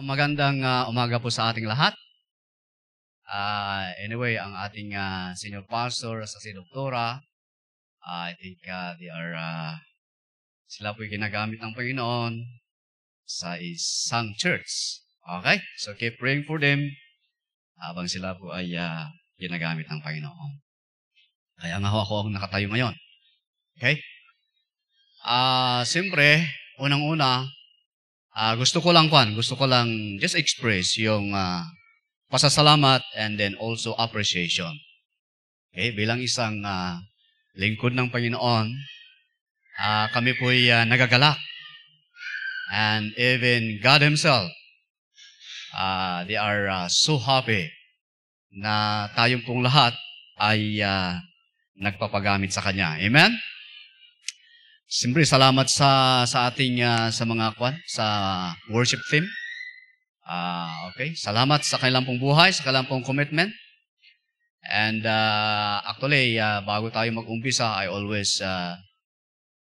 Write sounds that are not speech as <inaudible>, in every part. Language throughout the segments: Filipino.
Magandang uh, umaga po sa ating lahat. Uh, anyway, ang ating uh, senior pastor sa si Doktora, uh, I think uh, they are, uh, sila po'y ginagamit ng Panginoon sa isang church. Okay? So keep praying for them habang sila po ay uh, ginagamit ng Panginoon. Kaya nga ho ako ang nakatayo ngayon. Okay? Ah, uh, siyempre, unang-una, Uh, gusto ko lang kwan, gusto ko lang just express yung uh, pasasalamat and then also appreciation. Okay, bilang isang uh, lingkod ng Panginoon, uh, kami po ay uh, nagagalak. And even God Himself, uh, they are uh, so happy na tayong pong lahat ay uh, nagpapagamit sa Kanya. Amen? Siyempre, salamat sa sa ating uh, sa mga kwan, sa worship team. Uh, okay, salamat sa kanilang pong buhay, sa kanilang pong commitment. And uh, actually, uh, bago tayo mag-umpisa, I always uh,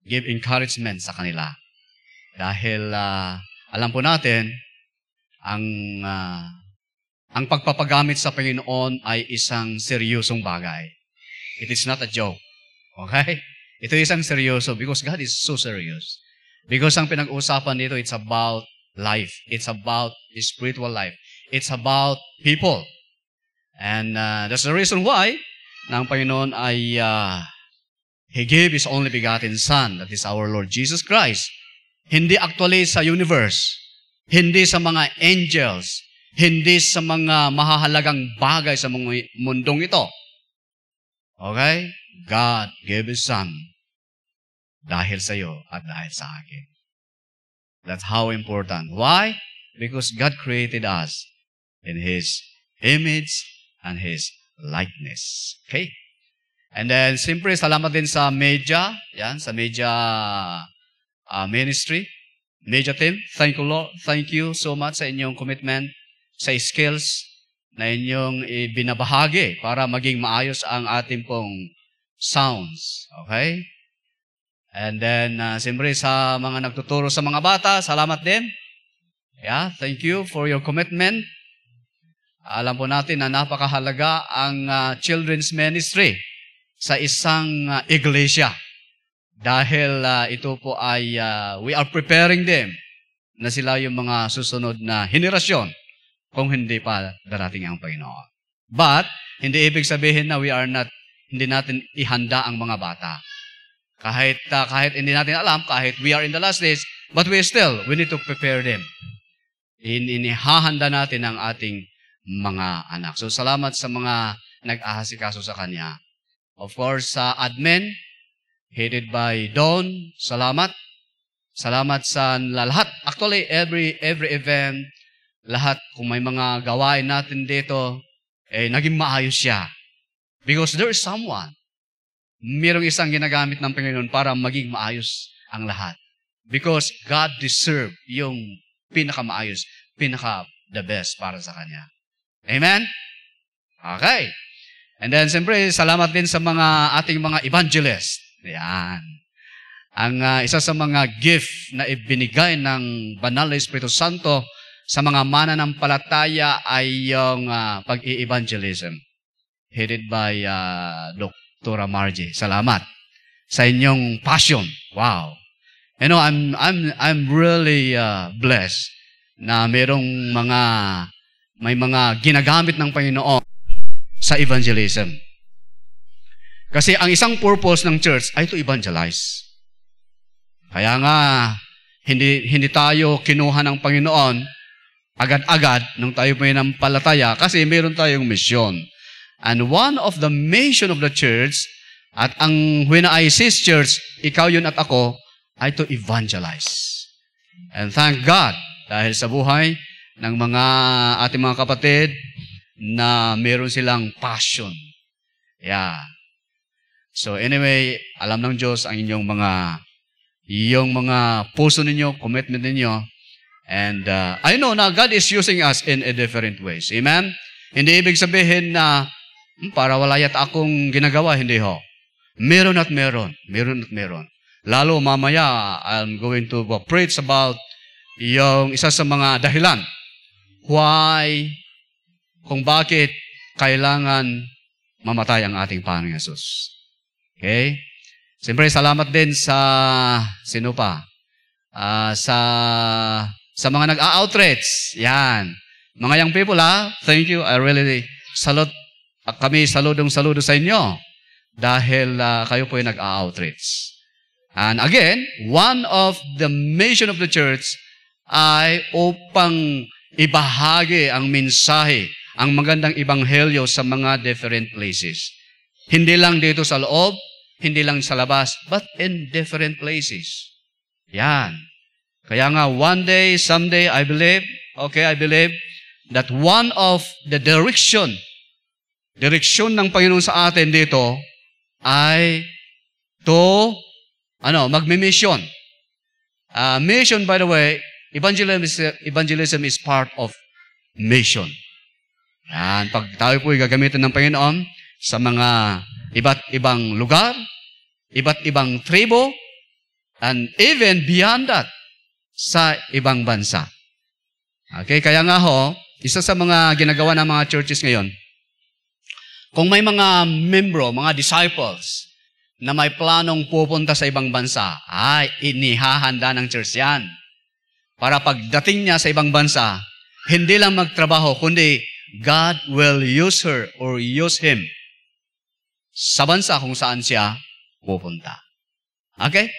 give encouragement sa kanila. Dahil uh, alam po natin, ang uh, ang pagpapagamit sa Panginoon ay isang seryosong bagay. It is not a joke. Okay? Ito isang seryoso because God is so serious. Because ang pinag-uusapan dito, it's about life. It's about spiritual life. It's about people. And uh, that's the reason why ng Panginoon ay uh, He gave His only begotten Son, that is our Lord Jesus Christ. Hindi actually sa universe, hindi sa mga angels, hindi sa mga mahahalagang bagay sa mundong ito. Okay? God gave His Son dahil sa iyo at dahil sa akin. That's how important. Why? Because God created us in His image and His likeness. Okay? And then, siyempre, salamat din sa media. Yan, sa media uh, ministry. Media team, thank you, Lord. Thank you so much sa inyong commitment, sa skills na inyong ibinabahagi para maging maayos ang ating pong sounds. Okay? And then, uh, siyempre sa mga nagtuturo sa mga bata, salamat din. Yeah, thank you for your commitment. Alam po natin na napakahalaga ang uh, children's ministry sa isang uh, iglesia. Dahil uh, ito po ay uh, we are preparing them na sila yung mga susunod na henerasyon kung hindi pa darating ang Panginoon. But, hindi ibig sabihin na we are not, hindi natin ihanda ang mga bata. Kahit, uh, kahit hindi natin alam, kahit we are in the last days, but we still, we need to prepare them. In, inihahanda natin ang ating mga anak. So, salamat sa mga nag aasikaso sa kanya. Of course, sa uh, admin, headed by Don, salamat. Salamat sa lahat. Actually, every, every event, lahat, kung may mga gawain natin dito, eh, naging maayos siya. Because there is someone mayroong isang ginagamit ng Panginoon para maging maayos ang lahat. Because God deserve yung pinakamaayos, pinaka the best para sa Kanya. Amen? Okay. And then, siyempre, salamat din sa mga ating mga evangelist. Yan. Ang uh, isa sa mga gift na ibinigay ng Banal na Espiritu Santo sa mga mananampalataya ay yung uh, pag-i-evangelism headed by uh, Dr. Tora Margie. Salamat sa inyong passion. Wow. You know, I'm, I'm, I'm really uh, blessed na merong mga, may mga ginagamit ng Panginoon sa evangelism. Kasi ang isang purpose ng church ay to evangelize. Kaya nga, hindi, hindi tayo kinuha ng Panginoon agad-agad nung tayo may nampalataya kasi meron tayong misyon. And one of the mission of the church, at ang when I says church, ikaw yun at ako, ay to evangelize. And thank God, dahil sa buhay ng mga ating mga kapatid, na meron silang passion. Yeah. So anyway, alam ng Diyos ang inyong mga yung mga puso ninyo, commitment ninyo. And uh, I know na God is using us in a different ways. Amen? Hindi ibig sabihin na Hmm, para wala yata akong ginagawa, hindi ho. Meron at meron. Meron at meron. Lalo mamaya, I'm going to preach about yung isa sa mga dahilan. Why, kung bakit kailangan mamatay ang ating Panginoon Yesus. Okay? Siyempre, salamat din sa, sino pa? Uh, sa, sa mga nag-outreach. Yan. Mga young people, ha? Thank you. I really salute at kami saludong-saludo sa inyo dahil uh, kayo po ay nag-outreach. And again, one of the mission of the church ay upang ibahagi ang mensahe, ang magandang ibanghelyo sa mga different places. Hindi lang dito sa loob, hindi lang sa labas, but in different places. Yan. Kaya nga, one day, someday, I believe, okay, I believe, that one of the direction direksyon ng Panginoon sa atin dito ay to, ano, magmi-mission. Uh, mission, by the way, evangelism, is, evangelism is part of mission. Yan, pag tayo po gagamitin ng Panginoon sa mga iba't ibang lugar, iba't ibang tribo, and even beyond that, sa ibang bansa. Okay, kaya nga ho, isa sa mga ginagawa ng mga churches ngayon, kung may mga membro, mga disciples, na may planong pupunta sa ibang bansa, ay inihahanda ng church yan. Para pagdating niya sa ibang bansa, hindi lang magtrabaho, kundi God will use her or use him sa bansa kung saan siya pupunta. Okay?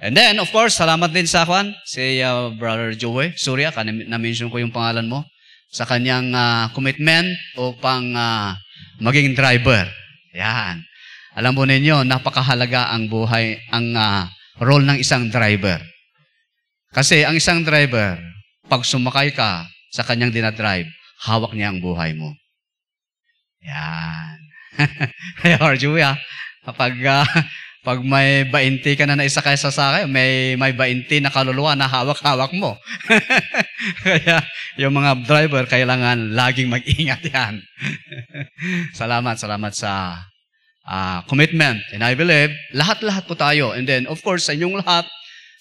And then, of course, salamat din sa kwan, si uh, Brother Joey Surya, na-mention ko yung pangalan mo, sa kanyang uh, commitment upang uh, maging driver. Yan. Alam po ninyo, napakahalaga ang buhay, ang uh, role ng isang driver. Kasi ang isang driver, pag sumakay ka sa kanyang dinadrive, hawak niya ang buhay mo. Yan. Kaya, <laughs> Arjuya, ah. kapag uh, pag may bainti ka na na isa kaysa sa akin, may, may bainti na kaluluwa na hawak-hawak mo. <laughs> Kaya yung mga driver, kailangan laging mag-ingat yan. <laughs> salamat, salamat sa uh, commitment. And I believe, lahat-lahat po tayo. And then, of course, sa inyong lahat,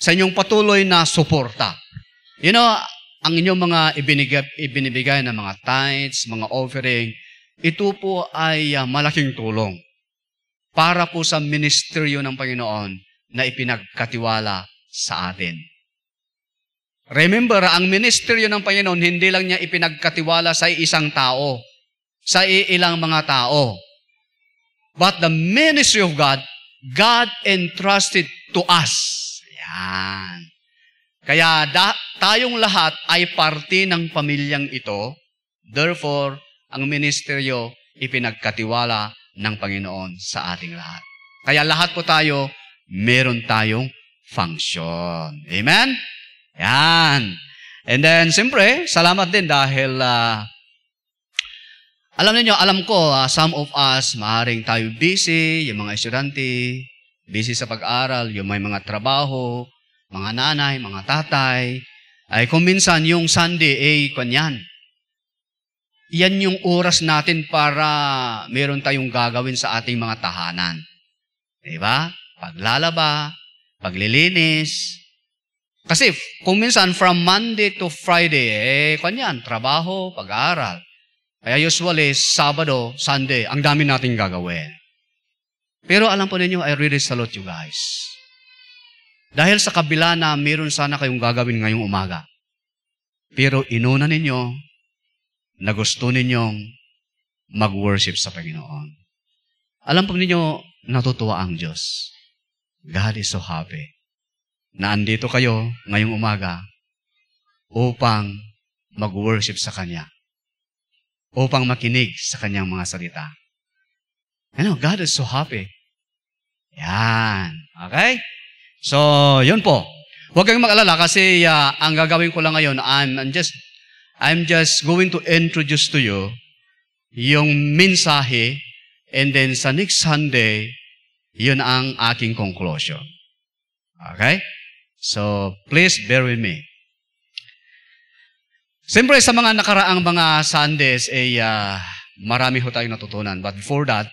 sa inyong patuloy na suporta. You know, ang inyong mga ibinigay, ibinibigay na mga tithes, mga offering, ito po ay uh, malaking tulong para po sa ministeryo ng Panginoon na ipinagkatiwala sa atin. Remember, ang ministeryo ng Panginoon hindi lang niya ipinagkatiwala sa isang tao, sa ilang mga tao. But the ministry of God, God entrusted to us. Yan. Kaya da, tayong lahat ay parte ng pamilyang ito. Therefore, ang ministeryo ipinagkatiwala ng Panginoon sa ating lahat. Kaya lahat po tayo, meron tayong function. Amen? Yan. And then, siyempre, salamat din dahil uh, alam niyo alam ko, uh, some of us, maaring tayo busy, yung mga estudyante, busy sa pag-aral, yung may mga trabaho, mga nanay, mga tatay. Ay kung minsan yung Sunday, eh, kanyan, yan yung oras natin para meron tayong gagawin sa ating mga tahanan. Di ba? Paglalaba, paglilinis. Kasi kung minsan from Monday to Friday, eh, kanyan, trabaho, pag-aaral. Kaya usually, Sabado, Sunday, ang dami nating gagawin. Pero alam po ninyo, I really salute you guys. Dahil sa kabila na meron sana kayong gagawin ngayong umaga. Pero inuna ninyo na gusto ninyong mag-worship sa Panginoon. Alam po ninyo, natutuwa ang Diyos. God is so happy na andito kayo ngayong umaga upang mag-worship sa Kanya, upang makinig sa Kanyang mga salita. Ano, God is so happy. Yan. Okay? So, yun po. Huwag kayong mag-alala kasi uh, ang gagawin ko lang ngayon, I'm, I'm just I'm just going to introduce to you yung mensahe and then sa next Sunday, yun ang aking conclusion. Okay? So, please bear with me. Siyempre, sa mga nakaraang mga Sundays, ay eh, uh, marami ho tayong natutunan. But before that,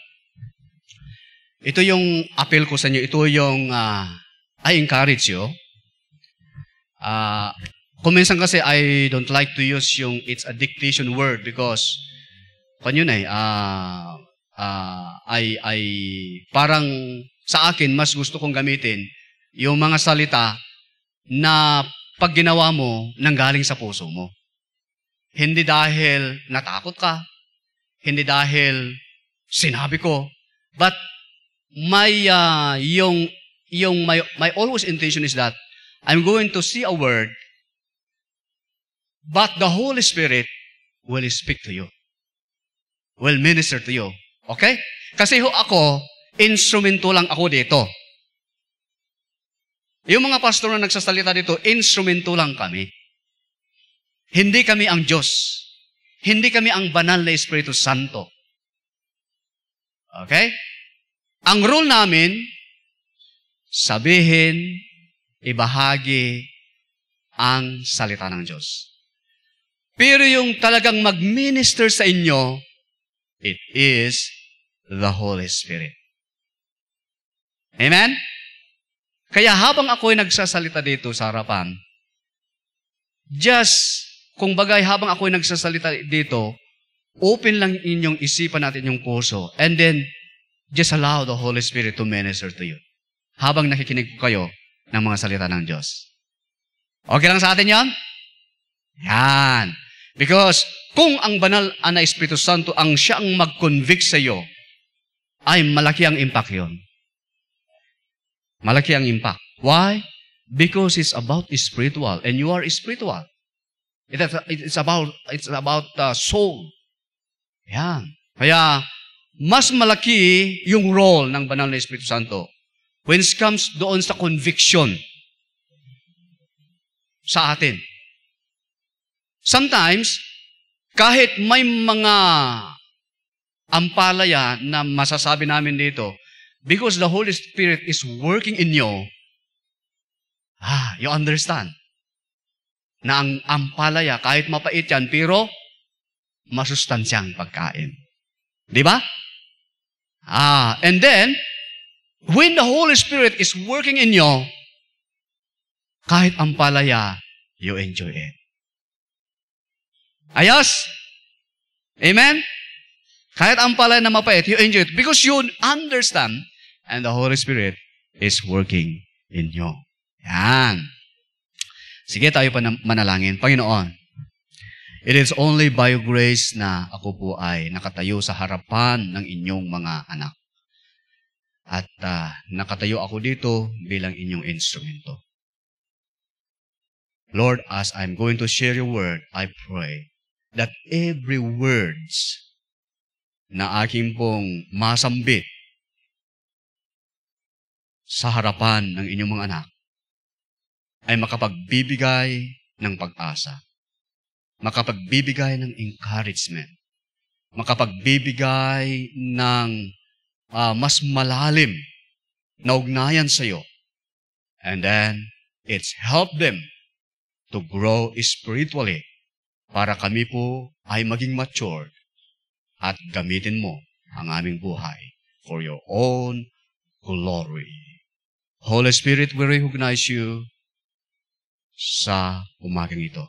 ito yung appeal ko sa inyo. Ito yung uh, I encourage you. Uh, Kuminsan kasi I don't like to use yung it's a dictation word because kan na eh uh, uh, ay ay parang sa akin mas gusto kong gamitin yung mga salita na pag ginawa mo nanggaling sa puso mo. Hindi dahil natakot ka, hindi dahil sinabi ko, but my uh, ah, yung yung my my always intention is that I'm going to see a word But the Holy Spirit will speak to you. Will minister to you. Okay? Kasi ho ako, instrumento lang ako dito. Yung mga pastor na nagsasalita dito, instrumento lang kami. Hindi kami ang Diyos. Hindi kami ang banal na Espiritu Santo. Okay? Ang role namin, sabihin, ibahagi ang salita ng Diyos. Pero yung talagang mag-minister sa inyo, it is the Holy Spirit. Amen? Kaya habang ako'y nagsasalita dito sa harapan, just, kung bagay habang ako'y nagsasalita dito, open lang inyong isipan natin yung puso and then just allow the Holy Spirit to minister to you habang nakikinig ko kayo ng mga salita ng Diyos. Okay lang sa atin yon? Yan. Because kung ang banal na Espiritu Santo ang siya ang mag-convict sa iyo, ay malaki ang impact yon. Malaki ang impact. Why? Because it's about spiritual and you are spiritual. It is, it's about it's about the soul. Yan. Kaya mas malaki yung role ng banal na Espiritu Santo when it comes doon sa conviction sa atin. Sometimes, kahit may mga ampalaya na masasabi namin dito, because the Holy Spirit is working in you, ah, you understand na ang ampalaya, kahit mapait yan, pero masustansyang pagkain. Di ba? Ah, and then, when the Holy Spirit is working in you, kahit ampalaya, you enjoy it. Ayos? Amen? Kahit ang palay na mapait, you enjoy it because you understand and the Holy Spirit is working in you. Yan. Sige, tayo pa manalangin. Panginoon, it is only by your grace na ako po ay nakatayo sa harapan ng inyong mga anak. At uh, nakatayo ako dito bilang inyong instrumento. Lord, as I'm going to share your word, I pray that every words na aking pong masambit sa harapan ng inyong mga anak ay makapagbibigay ng pag-asa, makapagbibigay ng encouragement, makapagbibigay ng uh, mas malalim na ugnayan sa iyo. And then, it's helped them to grow spiritually para kami po ay maging mature at gamitin mo ang aming buhay for your own glory. Holy Spirit, we recognize you sa umagang ito.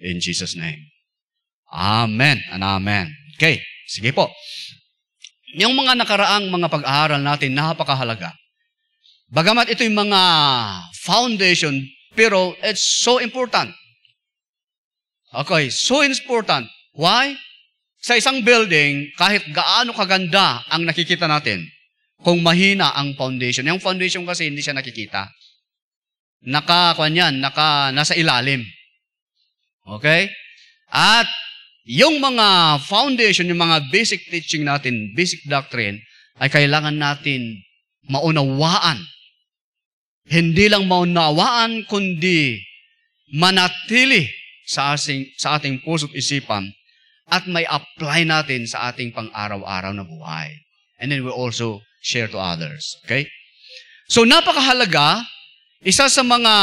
In Jesus' name. Amen and Amen. Okay, sige po. Yung mga nakaraang mga pag-aaral natin, napakahalaga. Bagamat ito yung mga foundation, pero it's so important. Okay, so important. Why? Sa isang building, kahit gaano kaganda ang nakikita natin, kung mahina ang foundation. Yung foundation kasi hindi siya nakikita. Naka, kwan yan, naka, nasa ilalim. Okay? At yung mga foundation, yung mga basic teaching natin, basic doctrine, ay kailangan natin maunawaan. Hindi lang maunawaan, kundi manatili sa, asing, sa ating puso't isipan at may apply natin sa ating pang-araw-araw na buhay. And then we also share to others. Okay? So napakahalaga, isa sa mga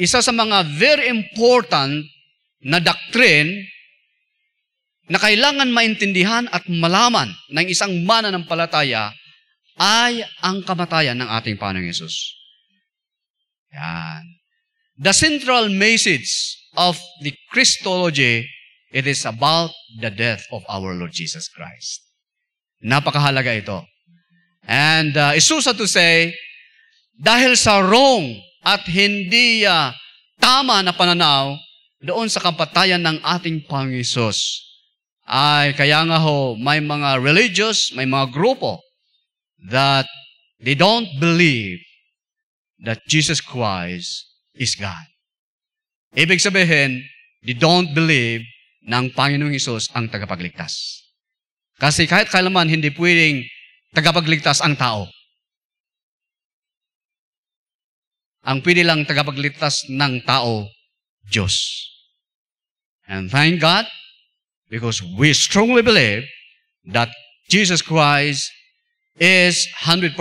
isa sa mga very important na doctrine na kailangan maintindihan at malaman ng isang mananampalataya ay ang kamatayan ng ating Panginoong Yesus. Yan. The central message of the Christology, it is about the death of our Lord Jesus Christ. Napakahalaga ito. And uh, isusa to say, dahil sa wrong at hindi uh, tama na pananaw doon sa kampatayan ng ating Panginoon ay kaya nga ho, may mga religious, may mga grupo that they don't believe that Jesus Christ is God. Ibig sabihin, they don't believe na ang Panginoong Isus ang tagapagligtas. Kasi kahit kailanman hindi pwedeng tagapagligtas ang tao. Ang pwede lang tagapagligtas ng tao, Diyos. And thank God, because we strongly believe that Jesus Christ is 100%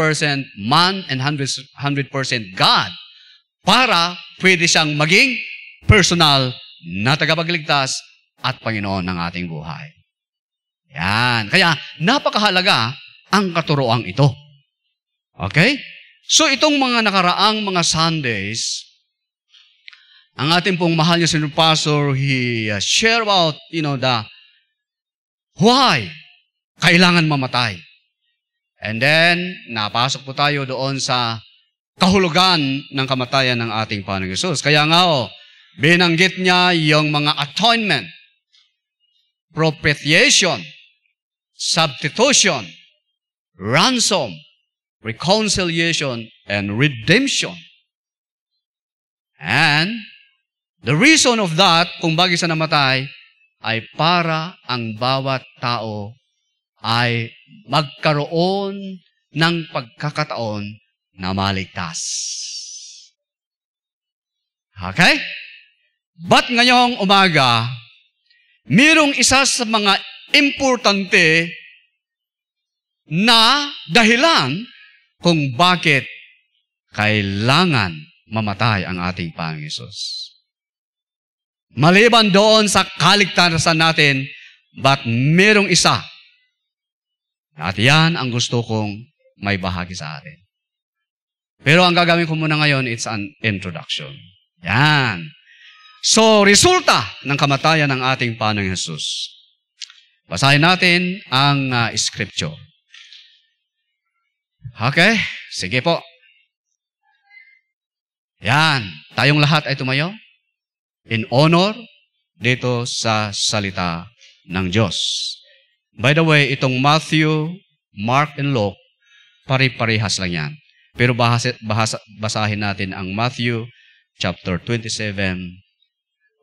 man and 100% God para pwede siyang maging personal na tagapagligtas at Panginoon ng ating buhay. Yan. Kaya napakahalaga ang katuroang ito. Okay? So itong mga nakaraang mga Sundays, ang ating pong mahal na Senior Pastor, he uh, share about, you know, the why kailangan mamatay. And then, napasok po tayo doon sa kahulugan ng kamatayan ng ating Panginoon Yesus. Kaya nga, oh, Binanggit niya yung mga atonement, propitiation, substitution, ransom, reconciliation, and redemption. And the reason of that, kung bagay sa namatay, ay para ang bawat tao ay magkaroon ng pagkakataon na maligtas. Okay? But ngayong umaga, mayroong isa sa mga importante na dahilan kung bakit kailangan mamatay ang ating Panginoon Isos. Maliban doon sa kaligtasan natin, but merong isa. At yan ang gusto kong may bahagi sa atin. Pero ang gagawin ko muna ngayon, it's an introduction. Yan. So, resulta ng kamatayan ng ating Panong Yesus. Basahin natin ang uh, ah, scripture. Okay? Sige po. Yan. Tayong lahat ay tumayo in honor dito sa salita ng Diyos. By the way, itong Matthew, Mark, and Luke, pare-parehas lang yan. Pero bahasa, bahasa, basahin natin ang Matthew chapter 27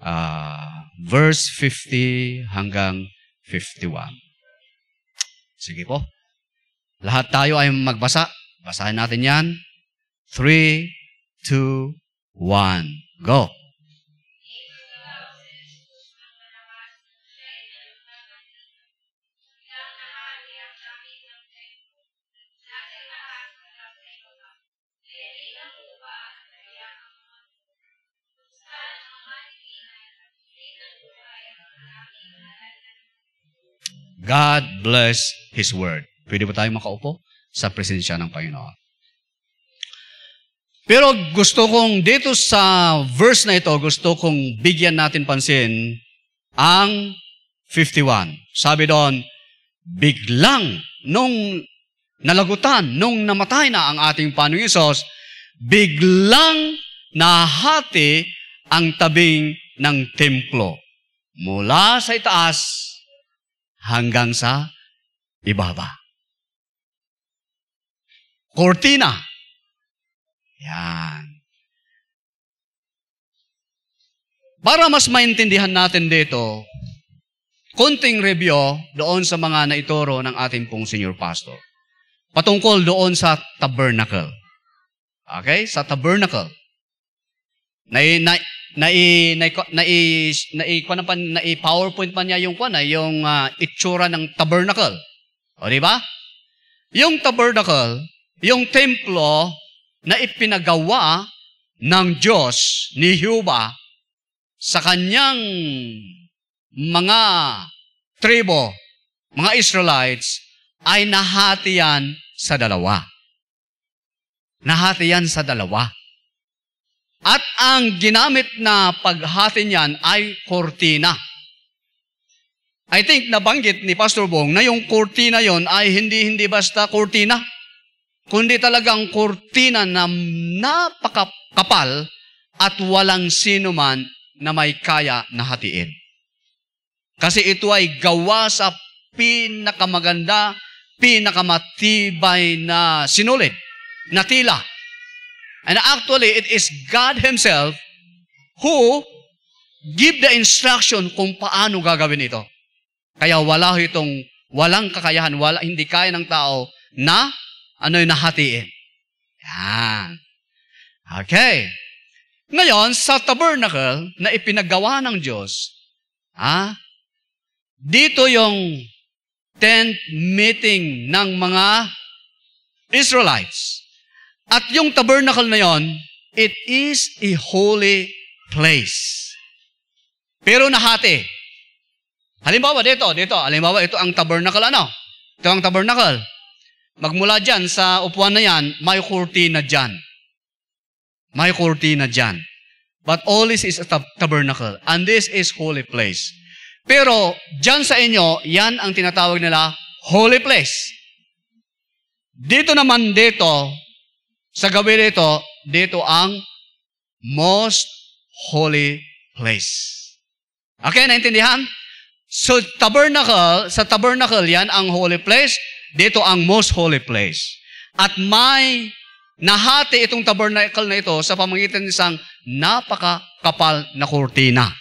uh, verse 50 hanggang 51. Sige po. Lahat tayo ay magbasa. Basahin natin yan. 3, 2, 1, go. God bless His Word. Pwede ba tayong makaupo sa presensya ng Panginoon? Pero gusto kong dito sa verse na ito, gusto kong bigyan natin pansin ang 51. Sabi doon, biglang nung nalagutan, nung namatay na ang ating Panginoong Isos, biglang nahati ang tabing ng templo mula sa itaas hanggang sa ibaba. Cortina. Yan. Para mas maintindihan natin dito, konting review doon sa mga naituro ng ating pong senior pastor. Patungkol doon sa tabernacle. Okay? Sa tabernacle. Na, na, na nai na nai i, na i, PowerPoint pa niya yung kuan ah, yung uh, itsura ng tabernacle. O di ba? Yung tabernacle, yung templo na ipinagawa ng Diyos ni Huba sa kanyang mga tribo, mga Israelites, ay nahati yan sa dalawa. Nahati yan sa dalawa. At ang ginamit na paghati niyan ay kurtina. I think nabanggit ni Pastor Bong na yung kurtina yon ay hindi-hindi basta kurtina, kundi talagang kurtina na napakakapal at walang sino man na may kaya na hatiin. Kasi ito ay gawa sa pinakamaganda, pinakamatibay na sinulid, na tila And actually, it is God Himself who give the instruction kung paano gagawin ito. Kaya wala itong walang kakayahan, wala, hindi kaya ng tao na ano ano'y nahatiin. Yan. Okay. Ngayon, sa tabernacle na ipinagawa ng Diyos, ah, dito yung tent meeting ng mga Israelites. At yung tabernacle na yon, it is a holy place. Pero nahati. Halimbawa dito, dito, halimbawa ito ang tabernacle ano? Ito ang tabernacle. Magmula dyan sa upuan na yan, may kurtina dyan. May kurtina dyan. But all this is a tabernacle. And this is holy place. Pero dyan sa inyo, yan ang tinatawag nila holy place. Dito naman dito, sa gawin nito, dito ang most holy place. Okay, naintindihan? So, tabernacle, sa tabernacle yan, ang holy place, dito ang most holy place. At may nahati itong tabernacle na ito sa pamagitan ng isang napakakapal na kurtina.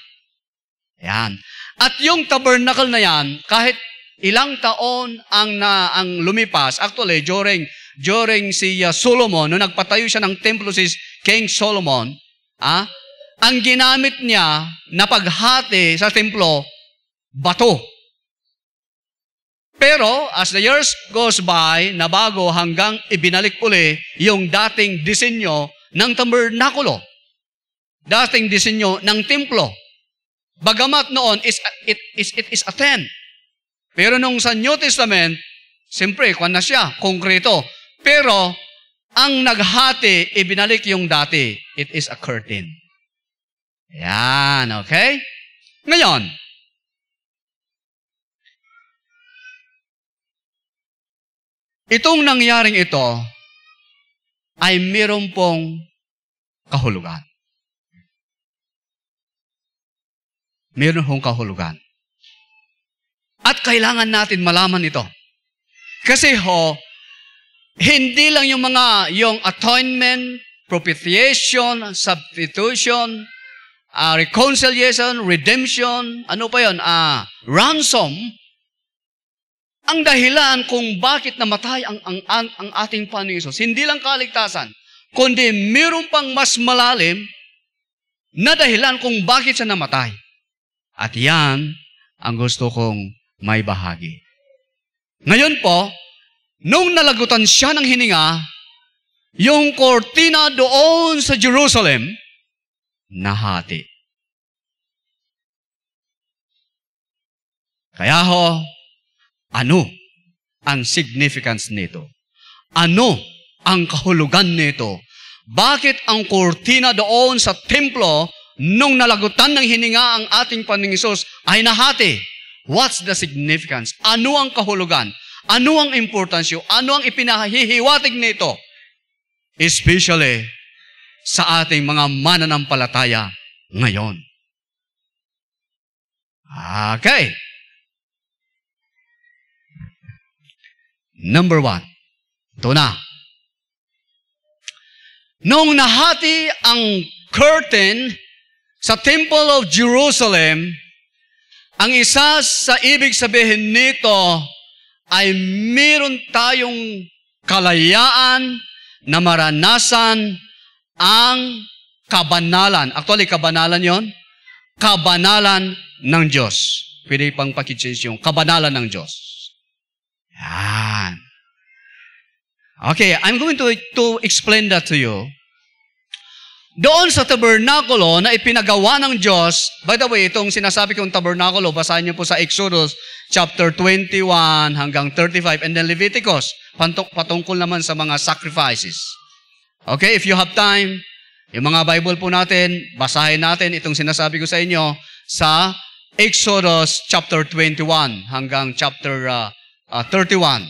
Yan. At yung tabernacle na yan, kahit ilang taon ang, na, ang lumipas, actually, during during si uh, Solomon, nung nagpatayo siya ng templo si King Solomon, ah, ang ginamit niya na paghati sa templo, bato. Pero as the years goes by, nabago hanggang ibinalik uli yung dating disenyo ng tabernakulo. Dating disenyo ng templo. Bagamat noon, is, it, is, it is a tent. Pero nung sa New Testament, siyempre, kwan na siya, konkreto. Pero, ang naghati, ibinalik yung dati. It is a curtain. Yan, okay? Ngayon, Itong nangyaring ito ay mayroon pong kahulugan. Mayroon pong kahulugan. At kailangan natin malaman ito. Kasi ho, hindi lang yung mga, yung atonement, propitiation, substitution, uh, reconciliation, redemption, ano pa yon? Uh, ah, ransom. Ang dahilan kung bakit namatay ang, ang, ang, ang ating Panginoon Isos, hindi lang kaligtasan, kundi mayroon pang mas malalim na dahilan kung bakit siya namatay. At yan ang gusto kong may bahagi. Ngayon po, Nung nalagutan siya ng hininga, yung kortina doon sa Jerusalem, nahati. Kaya ho, ano ang significance nito? Ano ang kahulugan nito? Bakit ang kortina doon sa templo nung nalagutan ng hininga ang ating Panginoon ay nahati? What's the significance? Ano ang kahulugan? Ano ang importance importansyo? Ano ang ipinahihiwatig nito? Especially sa ating mga mananampalataya ngayon. Okay. Number one. Ito na. Noong nahati ang curtain sa Temple of Jerusalem, ang isa sa ibig sabihin nito ay meron tayong kalayaan na maranasan ang kabanalan. Actually, kabanalan yon Kabanalan ng Diyos. Pwede pang pakichange yung kabanalan ng Diyos. Yan. Okay, I'm going to, to explain that to you. Doon sa tabernakulo na ipinagawa ng Diyos, by the way, itong sinasabi kong tabernakulo, basahin niyo po sa Exodus chapter 21 hanggang 35 and then Leviticus, patungkol naman sa mga sacrifices. Okay, if you have time, yung mga Bible po natin, basahin natin itong sinasabi ko sa inyo sa Exodus chapter 21 hanggang chapter uh, uh, 31.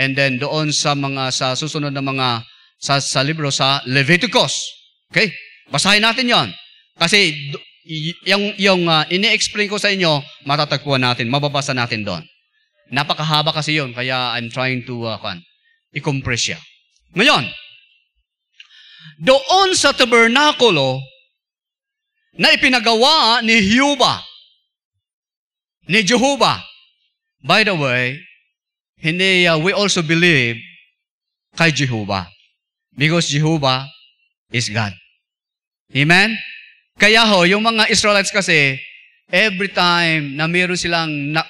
And then doon sa mga sa susunod na mga sa, sa libro sa Leviticus Okay? Basahin natin yon. Kasi yung, yung uh, ini-explain ko sa inyo, matatagpuan natin, mababasa natin doon. Napakahaba kasi yon, kaya I'm trying to uh, i-compress siya. Ngayon, doon sa tabernakulo na ipinagawa ni Huba, ni Jehovah. By the way, hindi, uh, we also believe kay Jehovah. Because Jehovah is God. Amen? Kaya ho, yung mga Israelites kasi, every time na meron silang na,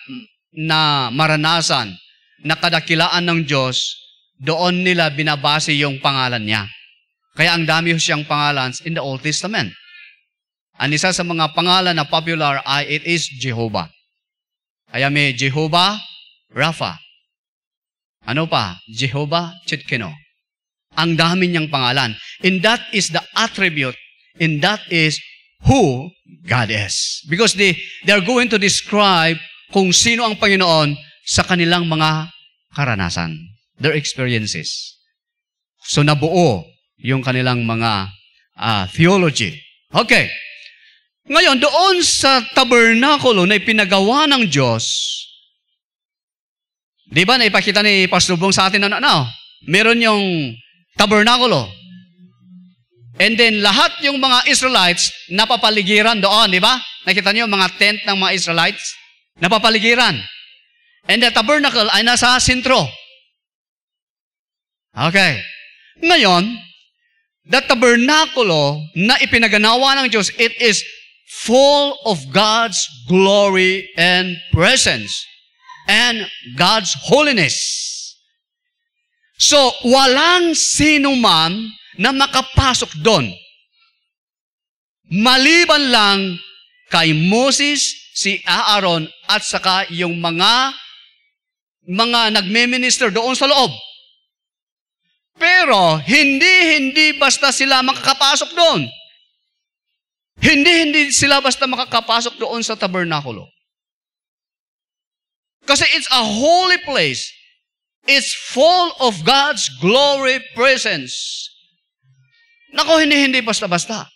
na maranasan, nakadakilaan ng Diyos, doon nila binabase yung pangalan niya. Kaya ang dami ho siyang pangalan in the Old Testament. Ang isa sa mga pangalan na popular ay it is Jehovah. Kaya may Jehovah Rafa. Ano pa? Jehovah Chitkino. Ang dami niyang pangalan. And that is the attribute and that is who God is. Because they, they are going to describe kung sino ang Panginoon sa kanilang mga karanasan, their experiences. So nabuo yung kanilang mga uh, theology. Okay. Ngayon, doon sa tabernakulo na ipinagawa ng Diyos, di ba na ipakita ni Pastor Bong sa atin na, na, no, oh, meron yung tabernakulo, And then lahat yung mga Israelites napapaligiran doon, di ba? Nakita niyo mga tent ng mga Israelites? Napapaligiran. And the tabernacle ay nasa sentro. Okay. Ngayon, the tabernakulo na ipinaganawa ng Diyos, it is full of God's glory and presence and God's holiness. So, walang sino man na makapasok doon. Maliban lang kay Moses, si Aaron, at saka yung mga mga nagme-minister doon sa loob. Pero hindi hindi basta sila makakapasok doon. Hindi hindi sila basta makakapasok doon sa tabernakulo. Kasi it's a holy place. It's full of God's glory presence. Nako, hindi, hindi basta-basta.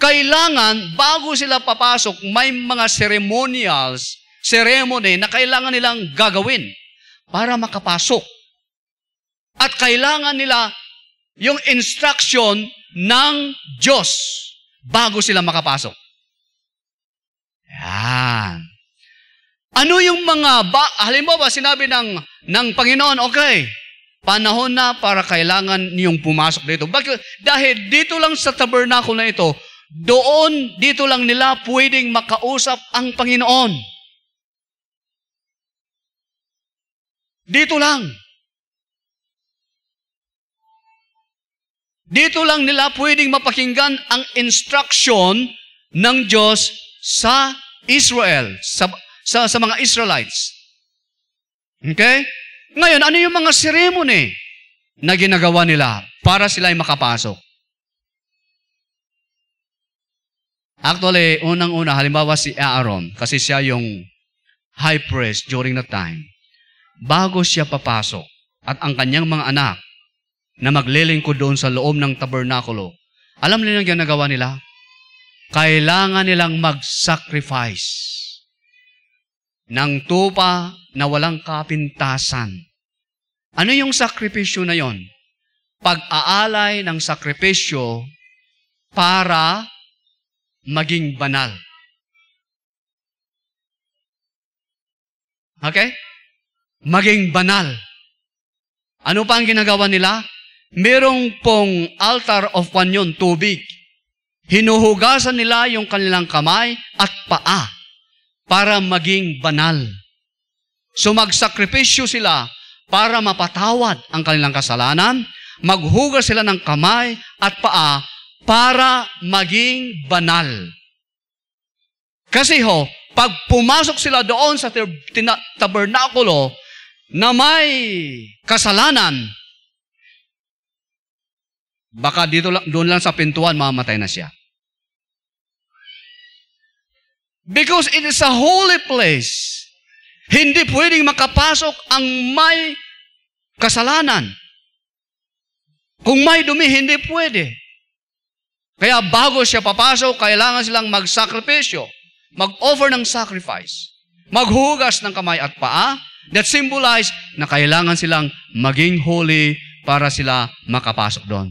Kailangan, bago sila papasok, may mga ceremonials, ceremony na kailangan nilang gagawin para makapasok. At kailangan nila yung instruction ng Diyos bago sila makapasok. Yan. Ano yung mga, ba, halimbawa sinabi ng, ng Panginoon, okay, Panahon na para kailangan niyong pumasok dito. Bakit? Dahil dito lang sa tabernacle na ito, doon, dito lang nila pwedeng makausap ang Panginoon. Dito lang. Dito lang nila pwedeng mapakinggan ang instruction ng Diyos sa Israel, sa, sa, sa mga Israelites. Okay? Ngayon, ano yung mga ceremony na ginagawa nila para sila ay makapasok? Actually, unang-una, halimbawa si Aaron, kasi siya yung high priest during that time, bago siya papasok at ang kanyang mga anak na maglilingkod doon sa loob ng tabernakulo, alam niyo yung ginagawa nila? Kailangan nilang mag-sacrifice ng tupa na walang kapintasan. Ano yung sakripisyo na yon? Pag-aalay ng sakripisyo para maging banal. Okay? Maging banal. Ano pa ang ginagawa nila? Merong pong altar of one yun, tubig. Hinuhugasan nila yung kanilang kamay at paa para maging banal. So magsakripisyo sila para mapatawad ang kanilang kasalanan, maghugas sila ng kamay at paa para maging banal. Kasi ho, pag pumasok sila doon sa tabernakulo na may kasalanan, baka dito lang, doon lang sa pintuan, mamatay na siya. Because it is a holy place. Hindi pwedeng makapasok ang may kasalanan. Kung may dumi, hindi pwede. Kaya bago siya papasok, kailangan silang magsakripisyo, mag-offer ng sacrifice, maghugas ng kamay at paa, that symbolize na kailangan silang maging holy para sila makapasok doon.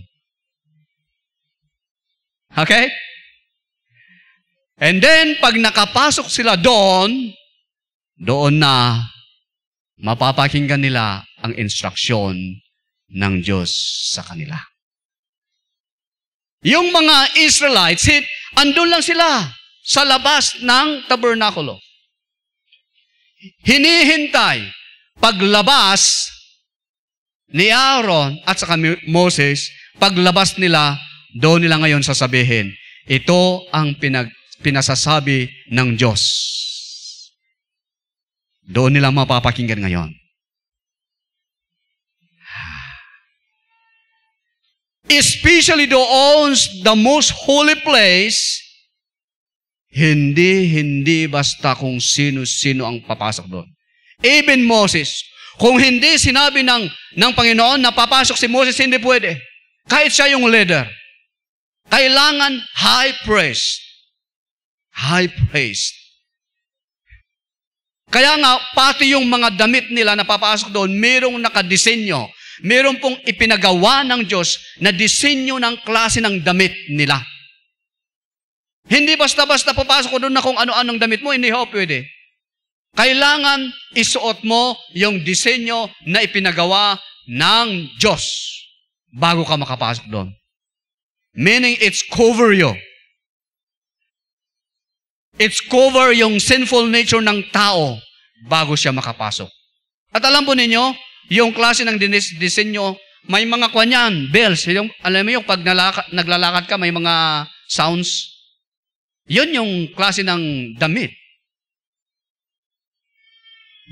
Okay? And then, pag nakapasok sila doon, doon na mapapakinggan nila ang instruksyon ng Diyos sa kanila. Yung mga Israelites, andun lang sila sa labas ng tabernakulo. Hinihintay paglabas ni Aaron at saka Moses, paglabas nila, doon nila ngayon sasabihin, ito ang pinag pinasasabi ng Diyos. Doon nila mapapakinggan ngayon. Especially owns the most holy place, hindi, hindi basta kung sino-sino ang papasok doon. Even Moses, kung hindi sinabi ng, ng Panginoon na papasok si Moses, hindi pwede. Kahit siya yung leader. Kailangan high priest high priest. Kaya nga, pati yung mga damit nila na papasok doon, merong nakadesenyo. Meron pong ipinagawa ng Diyos na disenyo ng klase ng damit nila. Hindi basta-basta papasok doon na kung ano-anong damit mo, hindi ho pwede. Kailangan isuot mo yung disenyo na ipinagawa ng Diyos bago ka makapasok doon. Meaning, it's cover you. It's cover yung sinful nature ng tao bago siya makapasok. At alam po ninyo, yung klase ng disenyo, may mga kwanyan, bells. Yung, alam mo yung pag nalaka, naglalakad ka, may mga sounds. Yun yung klase ng damit.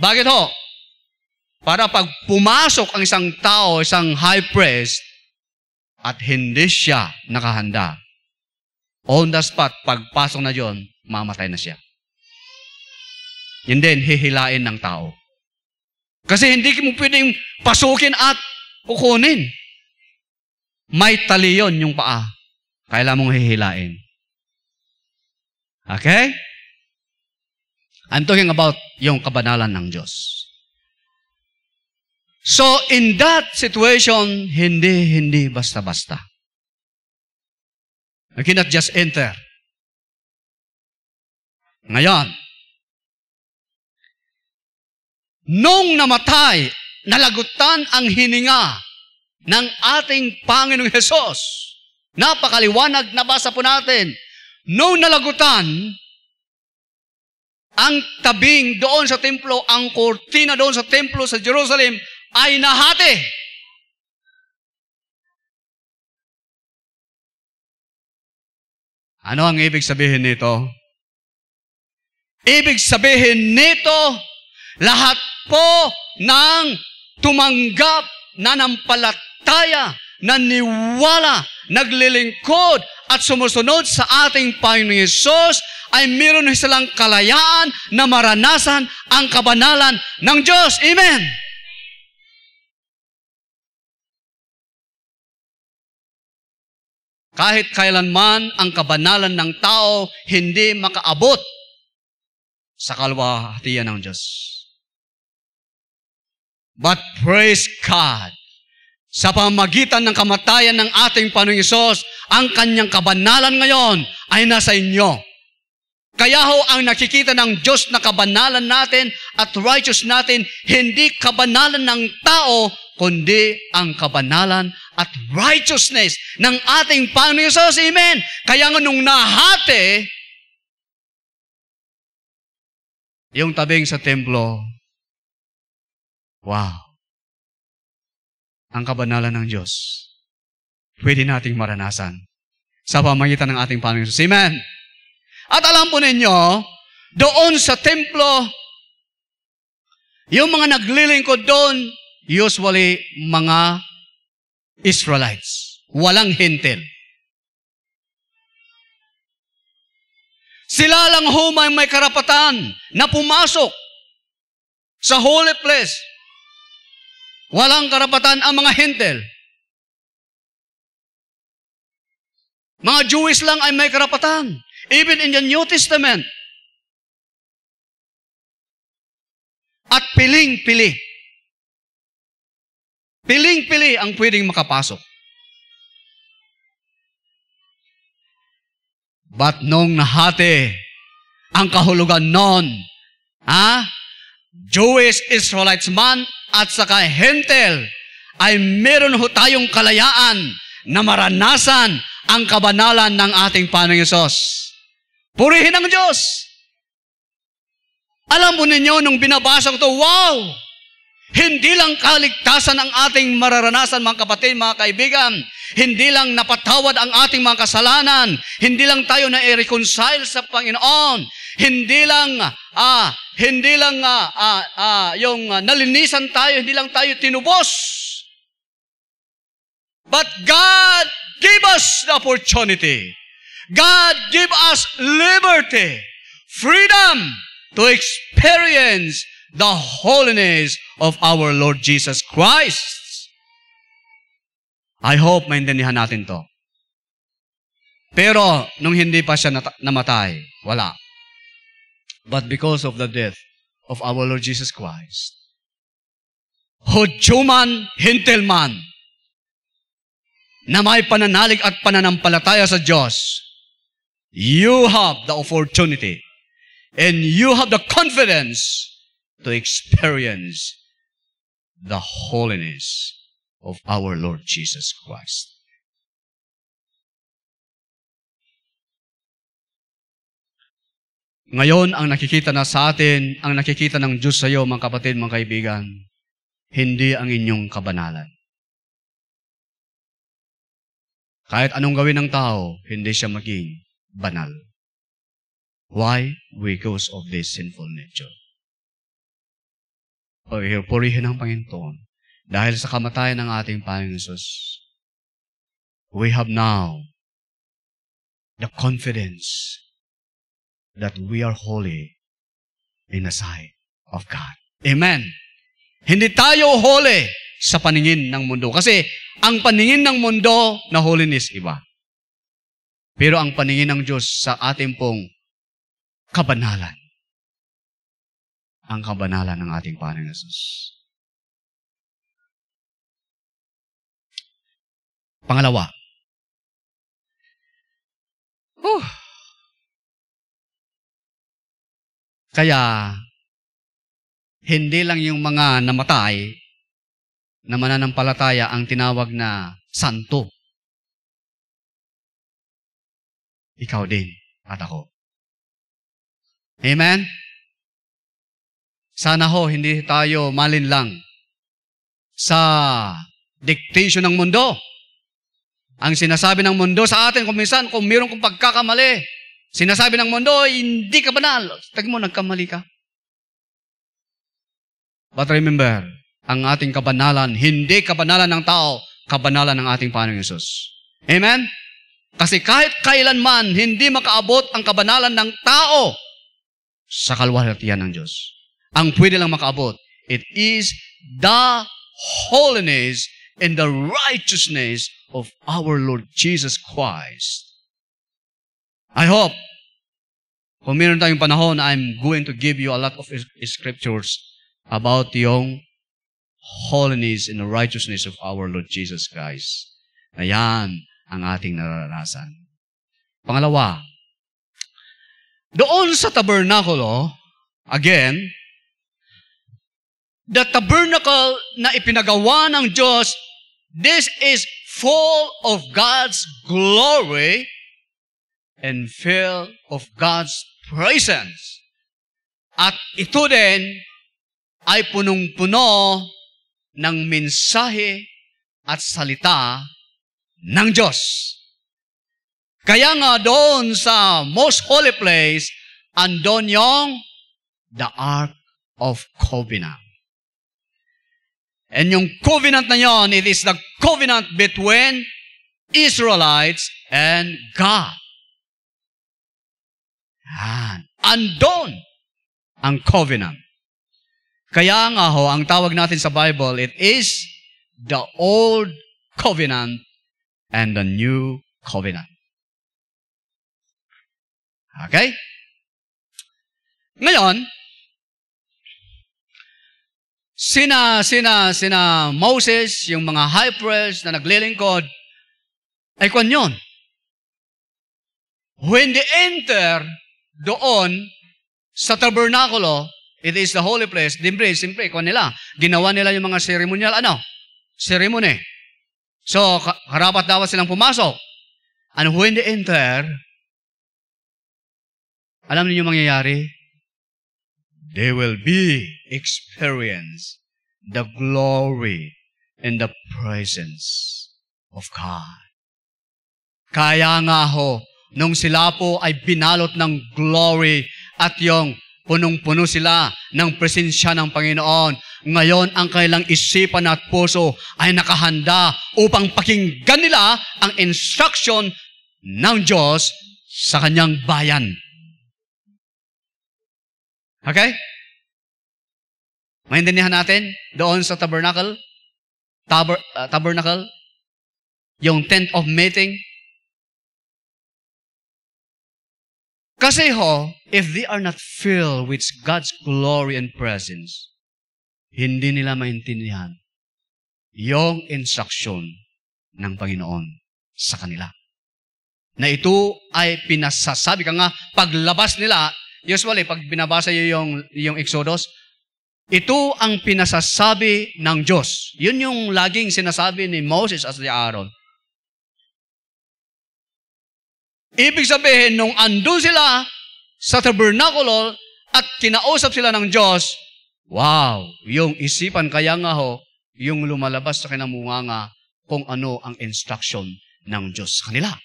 Bakit ho? Para pag pumasok ang isang tao, isang high priest, at hindi siya nakahanda. On the spot, pagpasok na yon, mamatay na siya. Yun din, hihilain ng tao. Kasi hindi mo pwedeng pasukin at kukunin. May tali yun yung paa. Kailan mong hihilain. Okay? I'm talking about yung kabanalan ng Diyos. So, in that situation, hindi, hindi, basta-basta. You cannot just enter. Ngayon, nung namatay, nalagutan ang hininga ng ating Panginoong Hesus. Napakaliwanag nabasa po natin. Nung nalagutan, ang tabing doon sa templo, ang kurtina doon sa templo sa Jerusalem ay nahati. Ano ang ibig sabihin nito? Ibig sabihin nito, lahat po ng tumanggap na nanampalataya, naniwala, naglilingkod at sumusunod sa ating Panginoong Yesus ay meron silang kalayaan na maranasan ang kabanalan ng Diyos. Amen! Kahit kailanman ang kabanalan ng tao hindi makaabot sa kalwahatian ng Diyos. But praise God, sa pamagitan ng kamatayan ng ating Panginoong Isos, ang kanyang kabanalan ngayon ay nasa inyo. Kaya ho ang nakikita ng Diyos na kabanalan natin at righteous natin, hindi kabanalan ng tao, kundi ang kabanalan at righteousness ng ating Panginoon Yesus. Amen! Kaya nga nung nahati Yung tabing sa templo, wow, ang kabanalan ng Diyos, pwede nating maranasan sa pamagitan ng ating Panginoon Jesus. Amen! At alam po ninyo, doon sa templo, yung mga naglilingkod doon, usually mga Israelites. Walang hintil. Sila lang ho may, may karapatan na pumasok sa holy place. Walang karapatan ang mga hentel. Mga Jewish lang ay may karapatan. Even in the New Testament. At piling-pili. Piling-pili ang pwedeng makapasok. But nung nahati ang kahulugan noon, ha? Jewish Israelites man at saka Hentel ay meron ho tayong kalayaan na maranasan ang kabanalan ng ating Panang Yesus. Purihin ang Diyos! Alam mo ninyo, nung binabasa ko to, wow! Hindi lang kaligtasan ang ating mararanasan, mga kapatid, mga kaibigan, hindi lang napatawad ang ating mga kasalanan, hindi lang tayo na reconcile sa Panginoon, hindi lang ah, hindi lang ah, ah, ah, yung ah, nalinisan tayo, hindi lang tayo tinubos. But God gave us the opportunity. God give us liberty, freedom to experience the holiness of our Lord Jesus Christ. I hope maintindihan natin to. Pero, nung hindi pa siya namatay, wala. But because of the death of our Lord Jesus Christ, Hodjuman, hintelman, na may pananalig at pananampalataya sa Diyos, you have the opportunity and you have the confidence to experience the holiness of our Lord Jesus Christ. Ngayon, ang nakikita na sa atin, ang nakikita ng Diyos sa iyo, mga kapatid, mga kaibigan, hindi ang inyong kabanalan. Kahit anong gawin ng tao, hindi siya maging banal. Why? Because of this sinful nature. O, purihin ang Panginoon dahil sa kamatayan ng ating Panginoon Jesus, we have now the confidence that we are holy in the sight of God. Amen. Hindi tayo holy sa paningin ng mundo. Kasi ang paningin ng mundo na holiness iba. Pero ang paningin ng Diyos sa ating pong kabanalan. Ang kabanalan ng ating Panginoon Jesus. Pangalawa. Whew. Kaya, hindi lang yung mga namatay na mananampalataya ang tinawag na santo. Ikaw din at ako. Amen? Sana ho, hindi tayo malinlang sa dictation ng mundo. Ang sinasabi ng mundo sa atin, kung minsan, kung meron kong pagkakamali, sinasabi ng mundo, hindi ka banal. Tag mo, nagkamali ka. But remember, ang ating kabanalan, hindi kabanalan ng tao, kabanalan ng ating Panginoon Yesus. Amen? Kasi kahit kailanman hindi makaabot ang kabanalan ng tao sa kalwalatian ng Diyos. Ang pwede lang makaabot, it is the holiness and the righteousness of our Lord Jesus Christ. I hope, kung meron tayong panahon, I'm going to give you a lot of scriptures about yung holiness and righteousness of our Lord Jesus Christ. Ayan ang ating nararanasan. Pangalawa, doon sa tabernakulo, again, the tabernacle na ipinagawa ng Diyos, this is full of God's glory and filled of God's presence. At ito din ay punong-puno ng mensahe at salita ng Diyos. Kaya nga doon sa most holy place, andon yung the Ark of Covenant. And yung covenant na yon, it is the covenant between Israelites and God. Yan. Andon ang covenant. Kaya nga ho, ang tawag natin sa Bible, it is the Old Covenant and the New Covenant. Okay? Ngayon, sina, sina, sina Moses, yung mga high priest na naglilingkod, ay kwan yun. When they enter doon sa tabernakulo, it is the holy place, dimbre, simple, kwan nila. Ginawa nila yung mga ceremonial, ano? Ceremony. So, karapat dapat silang pumasok. And when they enter, alam niyo yung mangyayari? they will be experience the glory and the presence of God. Kaya nga ho, nung sila po ay binalot ng glory at yung punong-puno sila ng presensya ng Panginoon. Ngayon, ang kailang isipan at puso ay nakahanda upang pakinggan nila ang instruction ng Diyos sa kanyang bayan. Okay? Maintindihan natin doon sa tabernacle, taber, uh, ah, tabernacle, yung tent of meeting. Kasi ho, if they are not filled with God's glory and presence, hindi nila maintindihan yung instruction ng Panginoon sa kanila. Na ito ay pinasasabi ka nga, paglabas nila, Usually, pag binabasa nyo yung, yung Exodus, ito ang pinasasabi ng Diyos. Yun yung laging sinasabi ni Moses at ni Aaron. Ibig sabihin, nung andun sila sa tabernacle at kinausap sila ng Diyos, wow, yung isipan kaya nga ho, yung lumalabas sa kinamunga nga kung ano ang instruction ng Diyos sa kanila.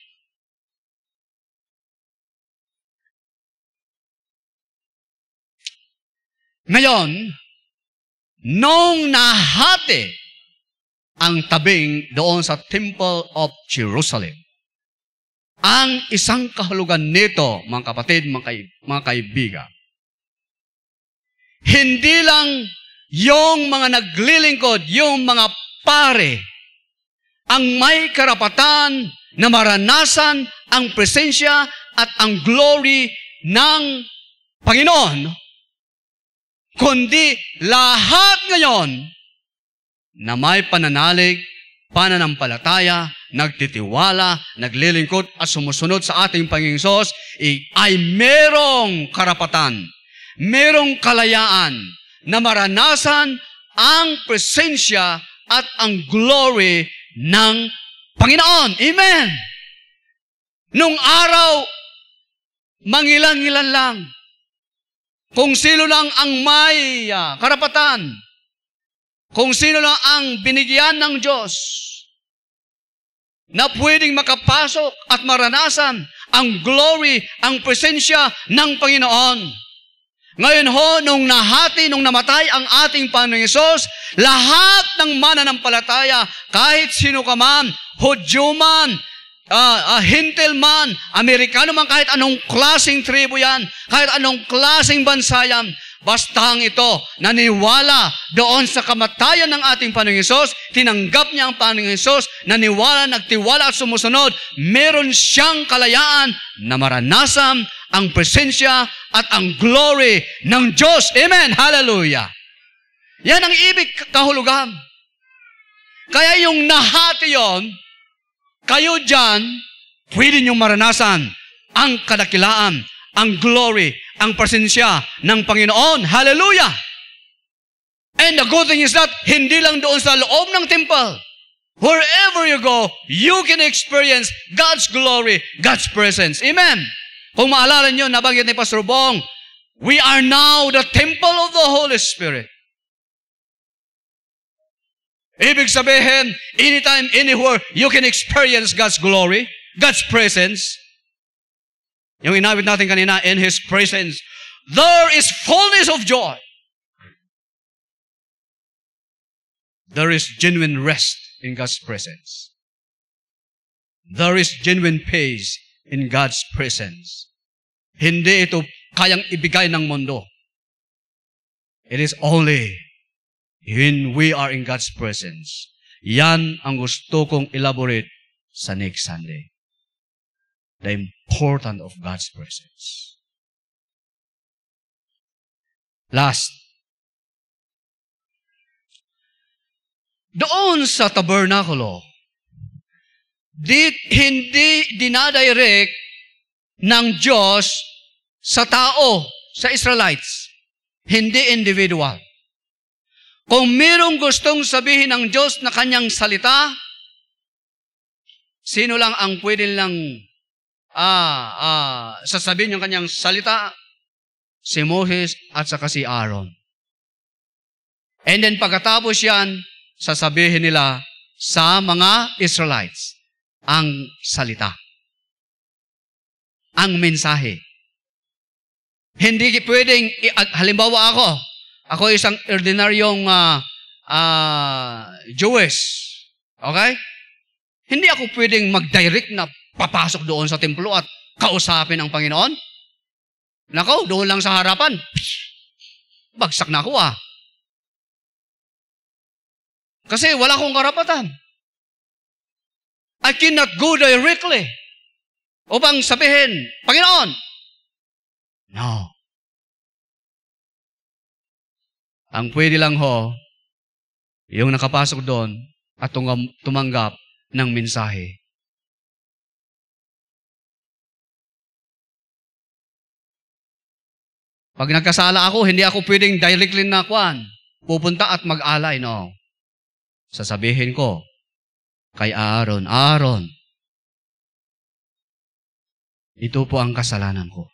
Ngayon, noong nahati ang tabing doon sa Temple of Jerusalem, ang isang kahulugan nito, mga kapatid, mga, mga kaibigan, hindi lang yung mga naglilingkod, yung mga pare, ang may karapatan na maranasan ang presensya at ang glory ng Panginoon kundi lahat ngayon na may pananalig, pananampalataya, nagtitiwala, naglilingkod at sumusunod sa ating Panginoong Sos ay merong karapatan, merong kalayaan na maranasan ang presensya at ang glory ng Panginoon. Amen! Nung araw, mangilang-ilan lang, kung sino lang ang may uh, karapatan, kung sino lang ang binigyan ng Diyos na pwedeng makapasok at maranasan ang glory, ang presensya ng Panginoon. Ngayon ho, nung nahati, nung namatay ang ating Panginoon Yesus, lahat ng mananampalataya, kahit sino ka man, Hudyo man, uh, ah, uh, ah, hintil man, Amerikano man, kahit anong klaseng tribu yan, kahit anong klaseng bansa yan, basta ang ito, naniwala doon sa kamatayan ng ating Panginoon Yesus, tinanggap niya ang Panginoon Yesus, naniwala, nagtiwala at sumusunod, meron siyang kalayaan na maranasan ang presensya at ang glory ng Diyos. Amen! Hallelujah! Yan ang ibig kahulugan. Kaya yung nahati yon, kayo dyan, pwede niyong maranasan ang kadakilaan, ang glory, ang presensya ng Panginoon. Hallelujah! And the good thing is that, hindi lang doon sa loob ng temple. Wherever you go, you can experience God's glory, God's presence. Amen! Kung maalala niyo, nabanggit ni Pastor Bong, we are now the temple of the Holy Spirit. Ibig sabihin, anytime, anywhere, you can experience God's glory, God's presence. Yung inawit natin kanina, in His presence, there is fullness of joy. There is genuine rest in God's presence. There is genuine peace in God's presence. Hindi ito kayang ibigay ng mundo. It is only When we are in God's presence. Yan ang gusto kong elaborate sa next Sunday. The importance of God's presence. Last, doon sa tabernakulo, di, hindi dinadirect ng Diyos sa tao, sa Israelites. Hindi individual. Kung merong gustong sabihin ng Diyos na kanyang salita, sino lang ang pwede lang ah, ah, sasabihin yung kanyang salita? Si Moses at saka si Aaron. And then pagkatapos yan, sasabihin nila sa mga Israelites ang salita. Ang mensahe. Hindi pwedeng, halimbawa ako, ako isang ordinaryong uh, uh, Jewess. Okay? Hindi ako pwedeng mag-direct na papasok doon sa templo at kausapin ang Panginoon. Nako, doon lang sa harapan. bagsak na ako ah. Kasi wala akong karapatan. I cannot go directly upang sabihin, Panginoon, No. Ang pwede lang ho, yung nakapasok doon at tumanggap ng mensahe. Pag nagkasala ako, hindi ako pwedeng directly na kwan. Pupunta at mag-alay, no. Sasabihin ko kay Aaron, Aaron, ito po ang kasalanan ko.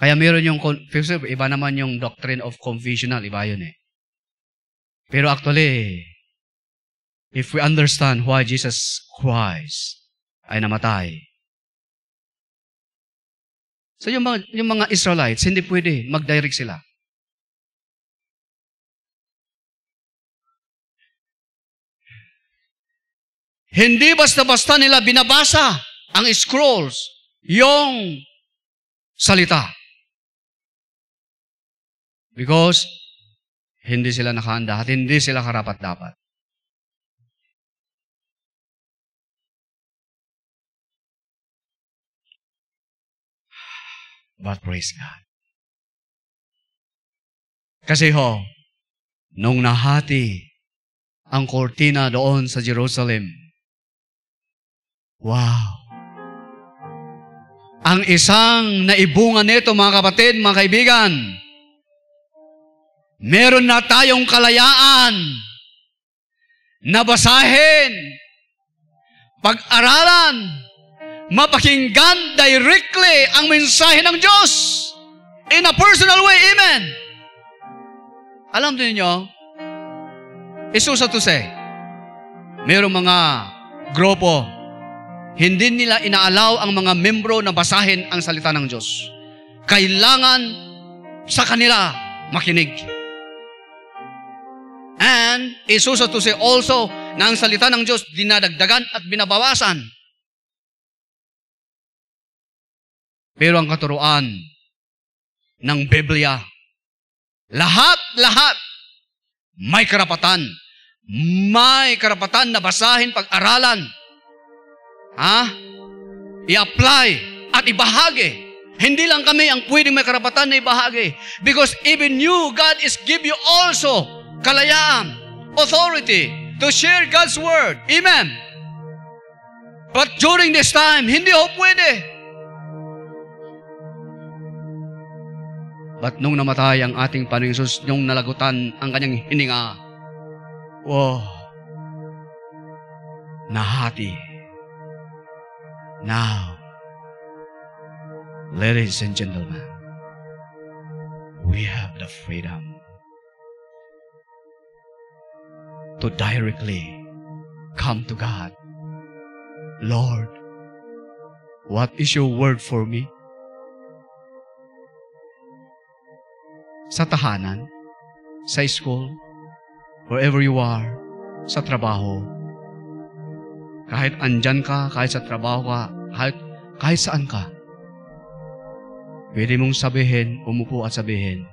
Kaya meron yung, iba naman yung doctrine of confessional, iba yun eh. Pero actually, if we understand why Jesus Christ ay namatay, So yung mga, yung mga Israelites, hindi pwede mag-direct sila. Hindi basta-basta nila binabasa ang scrolls, yung salita. Because hindi sila nakahanda at hindi sila karapat-dapat. But praise God. Kasi ho, nung nahati ang kortina doon sa Jerusalem, wow! Ang isang naibungan nito, mga kapatid, mga kaibigan, Meron na tayong kalayaan na pag-aralan, mapakinggan directly ang mensahe ng Diyos in a personal way. Amen. Alam niyo, Isusa to say, mayroong mga grupo, hindi nila inaalaw ang mga membro na basahin ang salita ng Diyos. Kailangan sa kanila makinig. Isusos to say also na ang salita ng Diyos dinadagdagan at binabawasan. Pero ang katuruan ng Biblia, lahat-lahat may karapatan. May karapatan na basahin, pag-aralan. Ha? I-apply at ibahagi. Hindi lang kami ang pwedeng may karapatan na ibahagi. Because even you, God is give you also kalayaan authority to share God's Word. Amen. But during this time, hindi ho pwede. But nung namatay ang ating Panginoon Jesus, nung nalagutan ang kanyang hininga, wow, oh, nahati. Now, ladies and gentlemen, we have the freedom to directly come to God. Lord, what is your word for me? Sa tahanan, sa school, wherever you are, sa trabaho, kahit andyan ka, kahit sa trabaho ka, kahit, kahit saan ka, pwede mong sabihin, umupo at sabihin,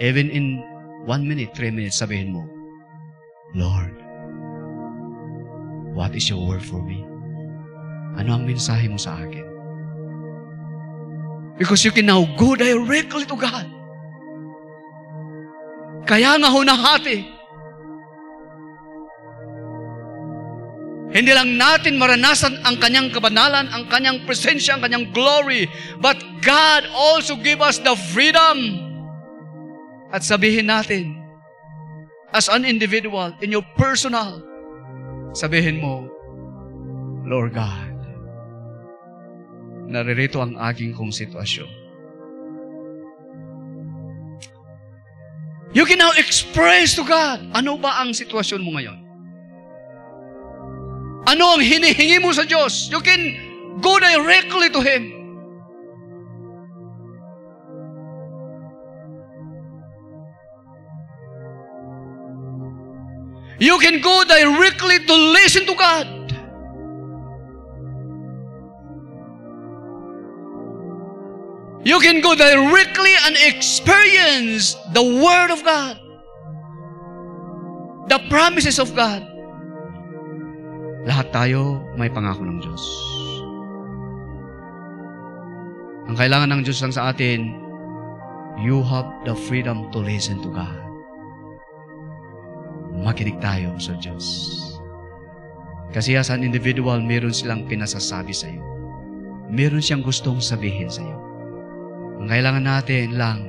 even in one minute, three minutes, sabihin mo, Lord, what is your word for me? Ano ang mensahe mo sa akin? Because you can now go directly to God. Kaya nga ho nahati. Hindi lang natin maranasan ang kanyang kabanalan, ang kanyang presensya, ang kanyang glory. But God also give us the freedom. At sabihin natin, as an individual, in your personal, sabihin mo, Lord God, naririto ang aking kong sitwasyon. You can now express to God, ano ba ang sitwasyon mo ngayon? Ano ang hinihingi mo sa Diyos? You can go directly to Him. You can go directly to listen to God. You can go directly and experience the Word of God, the promises of God. Lahat tayo may pangako ng Diyos. Ang kailangan ng Diyos lang sa atin, you have the freedom to listen to God makinig tayo sa Diyos. Kasi as an individual, meron silang pinasasabi sa iyo. Meron siyang gustong sabihin sa iyo. Ang kailangan natin lang,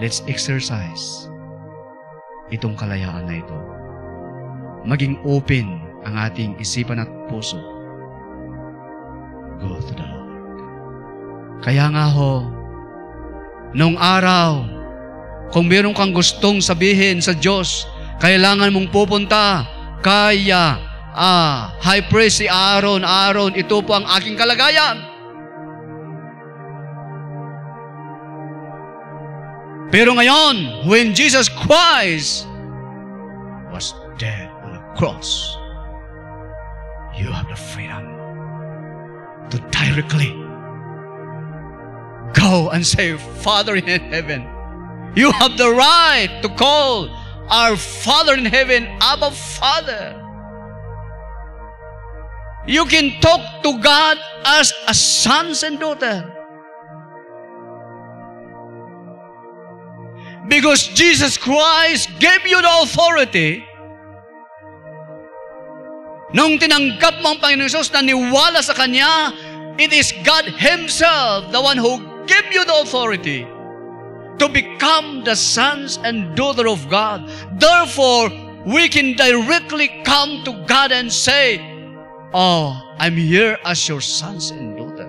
let's exercise itong kalayaan na ito. Maging open ang ating isipan at puso. Go to the Lord. Kaya nga ho, noong araw, kung meron kang gustong sabihin sa Diyos, kailangan mong pupunta kaya ah, high priest si Aaron, Aaron, ito po ang aking kalagayan. Pero ngayon, when Jesus Christ was dead on the cross, you have the freedom to directly go and say, Father in heaven, you have the right to call Our Father in heaven, Abba Father. You can talk to God as a sons and daughter. Because Jesus Christ gave you the authority Nung tinanggap mo ang Panginoon Jesus, naniwala sa Kanya, it is God Himself, the one who gave you the authority to become the sons and daughter of God. Therefore, we can directly come to God and say, Oh, I'm here as your sons and daughter.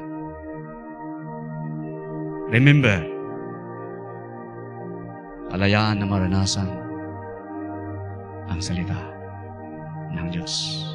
Remember, kalayaan na maranasan ang salita ng Diyos.